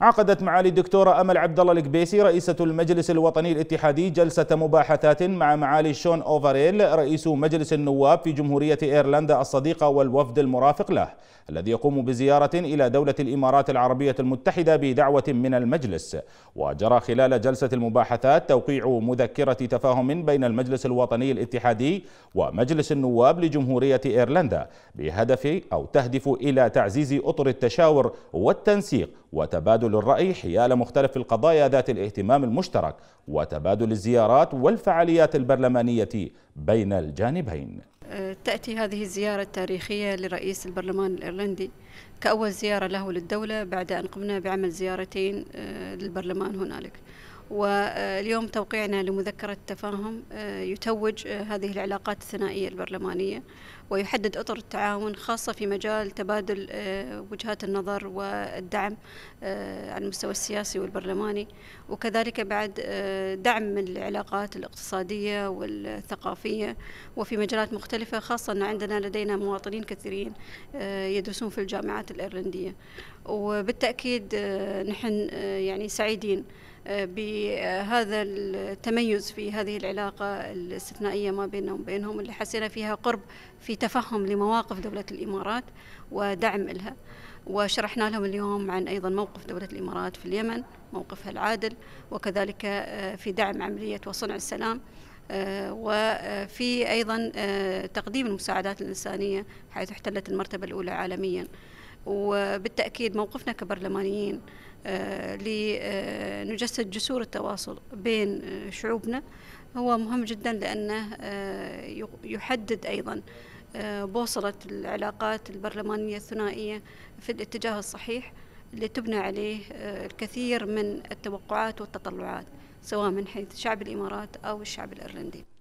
عقدت معالي الدكتورة أمل عبد الله القبيسي رئيسة المجلس الوطني الاتحادي جلسة مباحثات مع معالي شون أوفاريل رئيس مجلس النواب في جمهورية إيرلندا الصديقة والوفد المرافق له الذي يقوم بزيارة إلى دولة الإمارات العربية المتحدة بدعوة من المجلس وجرى خلال جلسة المباحثات توقيع مذكرة تفاهم بين المجلس الوطني الاتحادي ومجلس النواب لجمهورية إيرلندا بهدف أو تهدف إلى تعزيز أطر التشاور والتنسيق وتبادل الرأي حيال مختلف القضايا ذات الاهتمام المشترك وتبادل الزيارات والفعاليات البرلمانية بين الجانبين أه، تأتي هذه الزيارة التاريخية لرئيس البرلمان الإيرلندي كأول زيارة له للدولة بعد أن قمنا بعمل زيارتين أه، للبرلمان هنالك واليوم توقيعنا لمذكرة تفاهم أه، يتوج هذه العلاقات الثنائية البرلمانية ويحدد إطر التعاون خاصة في مجال تبادل آه، وجهات النظر والدعم آه، على المستوى السياسي والبرلماني وكذلك بعد آه، دعم العلاقات الاقتصادية والثقافية وفي مجالات مختلفة خاصة أن عندنا لدينا مواطنين كثيرين يدرسون في الجامعات الإيرلندية وبالتأكيد نحن يعني سعيدين بهذا التميز في هذه العلاقة الاستثنائية ما بيننا وبينهم اللي حسينا فيها قرب في تفهم لمواقف دولة الإمارات ودعم لها وشرحنا لهم اليوم عن أيضا موقف دولة الإمارات في اليمن موقفها العادل وكذلك آه، في دعم عملية وصنع السلام آه، وفي أيضا آه، تقديم المساعدات الإنسانية حيث احتلت المرتبة الأولى عالميا وبالتأكيد موقفنا كبرلمانيين لنجسد جسور التواصل بين شعوبنا هو مهم جدا لأنه يحدد أيضا بوصلة العلاقات البرلمانية الثنائية في الاتجاه الصحيح اللي تبنى عليه آه، الكثير من التوقعات والتطلعات سواء من حيث شعب الإمارات أو الشعب الإيرلندي